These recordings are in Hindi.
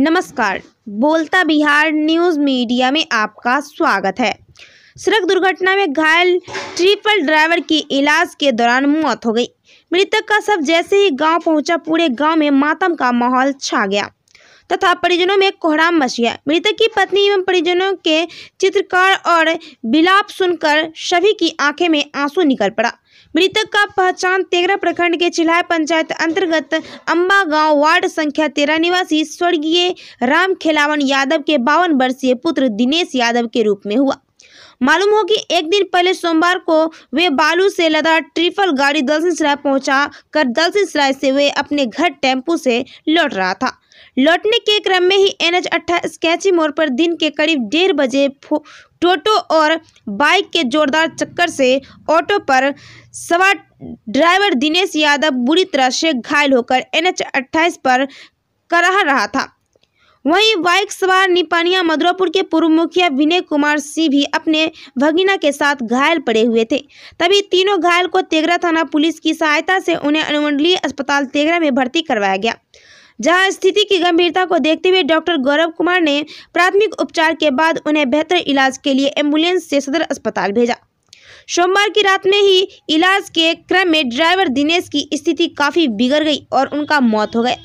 नमस्कार बोलता बिहार न्यूज़ मीडिया में आपका स्वागत है सड़क दुर्घटना में घायल ट्रिपल ड्राइवर की इलाज के दौरान मौत हो गई मृतक का सब जैसे ही गांव पहुंचा पूरे गांव में मातम का माहौल छा गया तथा परिजनों में कोहराम मच गया मृतक की पत्नी एवं परिजनों के चित्रकार और बिलाप सुनकर सभी की आंखें में आंसू निकल पड़ा मृतक का पहचान तेगरा प्रखंड के चिल्हा पंचायत अंतर्गत अम्बा गांव वार्ड संख्या तेरह निवासी स्वर्गीय राम खेलावन यादव के बावन वर्षीय पुत्र दिनेश यादव के रूप में हुआ मालूम हो कि एक दिन पहले सोमवार को वे बालू से लदा ट्रिपल गाड़ी दलसिंह सराय पहुंचा कर दलसिंह से वे अपने घर टेम्पू से लौट रहा था लौटने के क्रम में ही एन एच अट्ठाईस कैंची मोड़ पर दिन के करीब डेढ़ बजे टोटो और बाइक के जोरदार चक्कर से ऑटो पर सवार ड्राइवर दिनेश यादव बुरी तरह से घायल होकर एन एच अट्ठाईस पर करह रहा था वहीं बाइक सवार निपानिया मधुरापुर के पूर्व मुखिया विनय कुमार सिंह भी अपने भगीना के साथ घायल पड़े हुए थे तभी तीनों घायल को तेगरा थाना पुलिस की सहायता से उन्हें अनुमंडलीय अस्पताल तेगरा में भर्ती करवाया गया जहां स्थिति की गंभीरता को देखते हुए डॉक्टर गौरव कुमार ने प्राथमिक उपचार के बाद उन्हें बेहतर इलाज के लिए एम्बुलेंस से सदर अस्पताल भेजा सोमवार की रात में ही इलाज के क्रम में ड्राइवर दिनेश की स्थिति काफ़ी बिगड़ गई और उनका मौत हो गया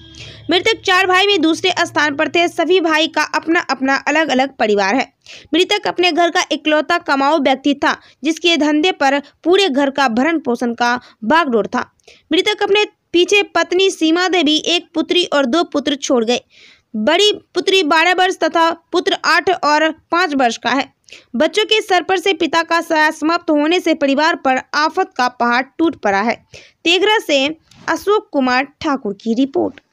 मृतक चार भाई में दूसरे स्थान पर थे सभी भाई का अपना अपना अलग अलग परिवार है मृतक अपने घर का इकलौता कमाऊ व्यक्ति था जिसके धंधे पर पूरे घर का भरण पोषण का बागडोर था मृतक अपने पीछे पत्नी सीमा देवी एक पुत्री और दो पुत्र छोड़ गए बड़ी पुत्री बारह वर्ष तथा पुत्र आठ और पाँच वर्ष का है बच्चों के सर पर से पिता का साया समाप्त होने से परिवार पर आफत का पहाड़ टूट पड़ा है तेघरा से अशोक कुमार ठाकुर की रिपोर्ट